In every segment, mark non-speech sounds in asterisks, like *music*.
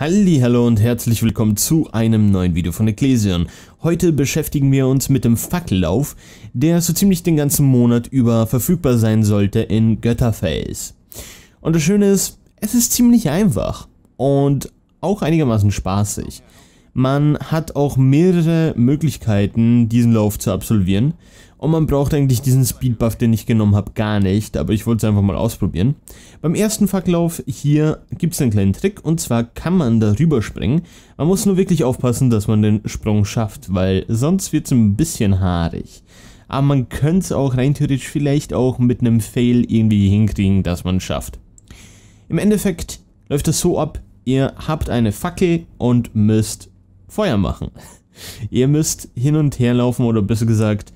Halli, hallo und herzlich willkommen zu einem neuen Video von Ecclesion. Heute beschäftigen wir uns mit dem Fackellauf, der so ziemlich den ganzen Monat über verfügbar sein sollte in Götterfels. Und das Schöne ist, es ist ziemlich einfach und auch einigermaßen spaßig. Man hat auch mehrere Möglichkeiten, diesen Lauf zu absolvieren. Und man braucht eigentlich diesen Speedbuff, den ich genommen habe, gar nicht, aber ich wollte es einfach mal ausprobieren. Beim ersten Facklauf hier gibt es einen kleinen Trick und zwar kann man darüber springen. Man muss nur wirklich aufpassen, dass man den Sprung schafft, weil sonst wird es ein bisschen haarig. Aber man könnte es auch rein theoretisch vielleicht auch mit einem Fail irgendwie hinkriegen, dass man es schafft. Im Endeffekt läuft das so ab, ihr habt eine Fackel und müsst Feuer machen. *laughs* ihr müsst hin und her laufen oder besser gesagt,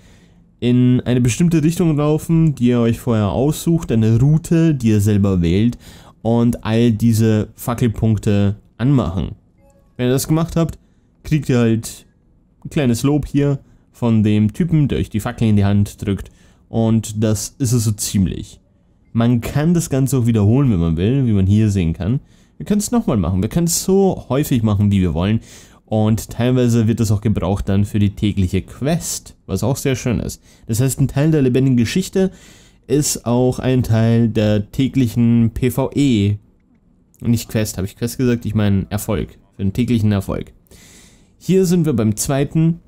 in eine bestimmte Richtung laufen, die ihr euch vorher aussucht, eine Route, die ihr selber wählt und all diese Fackelpunkte anmachen. Wenn ihr das gemacht habt, kriegt ihr halt ein kleines Lob hier von dem Typen, der euch die Fackel in die Hand drückt und das ist es so ziemlich. Man kann das Ganze auch wiederholen, wenn man will, wie man hier sehen kann. Wir können es nochmal machen, wir können es so häufig machen, wie wir wollen und teilweise wird das auch gebraucht dann für die tägliche Quest, was auch sehr schön ist. Das heißt, ein Teil der lebendigen Geschichte ist auch ein Teil der täglichen PvE. Nicht Quest, habe ich Quest gesagt, ich meine Erfolg, für den täglichen Erfolg. Hier sind wir beim zweiten.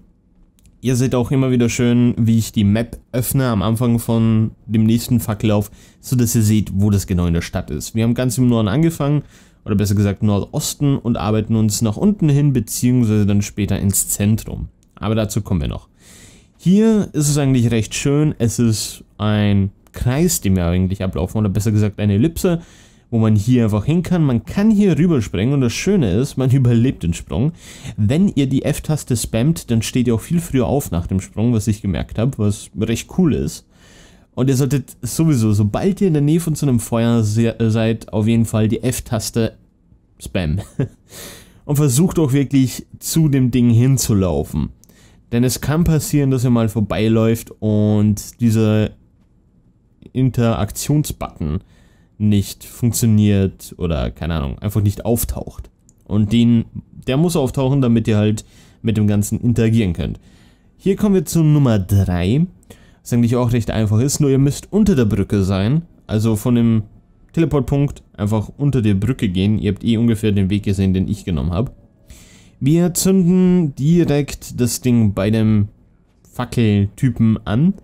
Ihr seht auch immer wieder schön, wie ich die Map öffne am Anfang von dem nächsten Fackellauf, sodass ihr seht, wo das genau in der Stadt ist. Wir haben ganz im Norden angefangen oder besser gesagt Nordosten und arbeiten uns nach unten hin, beziehungsweise dann später ins Zentrum. Aber dazu kommen wir noch. Hier ist es eigentlich recht schön. Es ist ein Kreis, den wir eigentlich ablaufen, oder besser gesagt eine Ellipse, wo man hier einfach hin kann. Man kann hier rüberspringen und das Schöne ist, man *laughs* überlebt den Sprung. Wenn ihr die F-Taste spammt, dann steht ihr auch viel früher auf nach dem Sprung, was ich gemerkt habe, was recht cool ist. Und ihr solltet sowieso, sobald ihr in der Nähe von so einem Feuer se äh, seid, auf jeden Fall die F-Taste spammen. *laughs* Und versucht auch wirklich zu dem Ding hinzulaufen. Denn es kann passieren, dass ihr mal vorbeiläuft und dieser Interaktionsbutton nicht funktioniert oder keine Ahnung, einfach nicht auftaucht. Und den, der muss auftauchen, damit ihr halt mit dem Ganzen interagieren könnt. Hier kommen wir zu Nummer 3. Was eigentlich auch recht einfach ist, nur ihr müsst unter der Brücke sein. Also von dem Teleportpunkt einfach unter der Brücke gehen. Ihr habt eh ungefähr den Weg gesehen, den ich genommen habe. Wir zünden direkt das Ding bei dem Fackeltypen an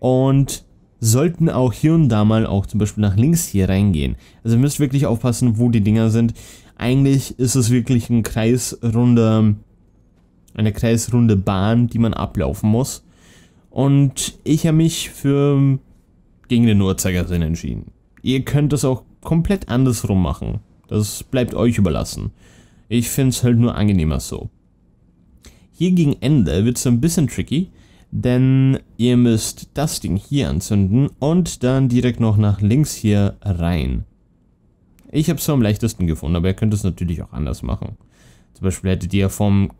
und sollten auch hier und da mal auch zum Beispiel nach links hier reingehen. Also ihr müsst wirklich aufpassen, wo die Dinger sind. Eigentlich ist es wirklich ein kreisrunder, eine kreisrunde Bahn, die man ablaufen muss. Und ich habe mich für gegen den Uhrzeigersinn entschieden. Ihr könnt das auch komplett andersrum machen. Das bleibt euch überlassen. Ich finde es halt nur angenehmer so. Hier gegen Ende wird es ein bisschen tricky, denn ihr müsst das Ding hier anzünden und dann direkt noch nach links hier rein. Ich habe es so am leichtesten gefunden, aber ihr könnt es natürlich auch anders machen. Zum Beispiel hättet ihr vom,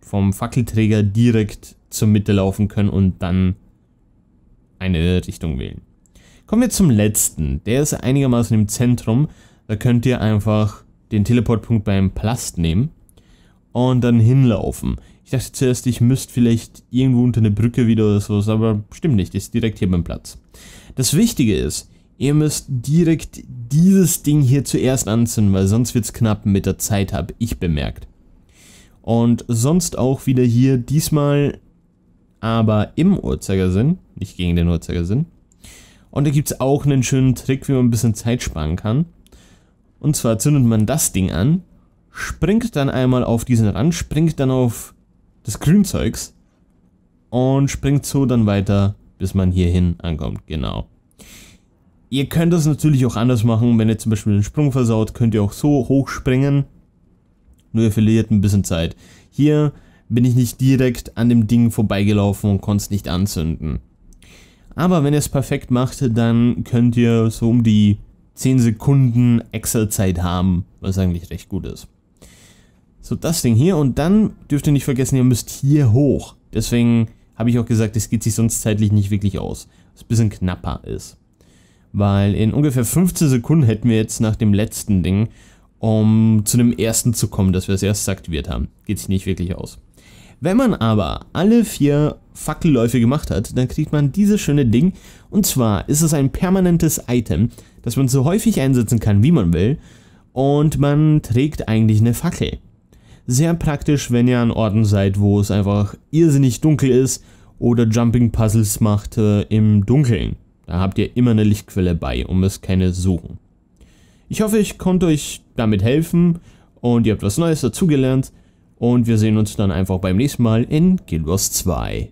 vom Fackelträger direkt zur Mitte laufen können und dann eine Richtung wählen. Kommen wir zum letzten. Der ist einigermaßen im Zentrum. Da könnt ihr einfach den Teleportpunkt beim Plast nehmen und dann hinlaufen. Ich dachte zuerst, ich müsste vielleicht irgendwo unter eine Brücke wieder oder sowas, aber stimmt nicht, ist direkt hier beim Platz. Das Wichtige ist, ihr müsst direkt dieses Ding hier zuerst anzünden, weil sonst wird es knapp mit der Zeit, habe ich bemerkt. Und sonst auch wieder hier, diesmal aber im Uhrzeigersinn, nicht gegen den Uhrzeigersinn. Und da gibt es auch einen schönen Trick, wie man ein bisschen Zeit sparen kann. Und zwar zündet man das Ding an, springt dann einmal auf diesen Rand, springt dann auf das Grünzeugs und springt so dann weiter, bis man hierhin ankommt. Genau. Ihr könnt das natürlich auch anders machen. Wenn ihr zum Beispiel den Sprung versaut, könnt ihr auch so hoch springen. Nur ihr verliert ein bisschen Zeit. Hier bin ich nicht direkt an dem Ding vorbeigelaufen und konnte es nicht anzünden. Aber wenn ihr es perfekt macht, dann könnt ihr so um die 10 Sekunden Excel-Zeit haben, was eigentlich recht gut ist. So, das Ding hier und dann dürft ihr nicht vergessen, ihr müsst hier hoch. Deswegen habe ich auch gesagt, es geht sich sonst zeitlich nicht wirklich aus. Was ein bisschen knapper ist. Weil in ungefähr 15 Sekunden hätten wir jetzt nach dem letzten Ding, um zu dem ersten zu kommen, dass wir es erst aktiviert haben. Geht sich nicht wirklich aus. Wenn man aber alle vier Fackelläufe gemacht hat, dann kriegt man dieses schöne Ding. Und zwar ist es ein permanentes Item, das man so häufig einsetzen kann, wie man will. Und man trägt eigentlich eine Fackel. Sehr praktisch, wenn ihr an Orten seid, wo es einfach irrsinnig dunkel ist oder Jumping Puzzles macht äh, im Dunkeln. Da habt ihr immer eine Lichtquelle bei und müsst keine suchen. Ich hoffe, ich konnte euch damit helfen und ihr habt was Neues dazugelernt. Und wir sehen uns dann einfach beim nächsten Mal in Guild Wars 2.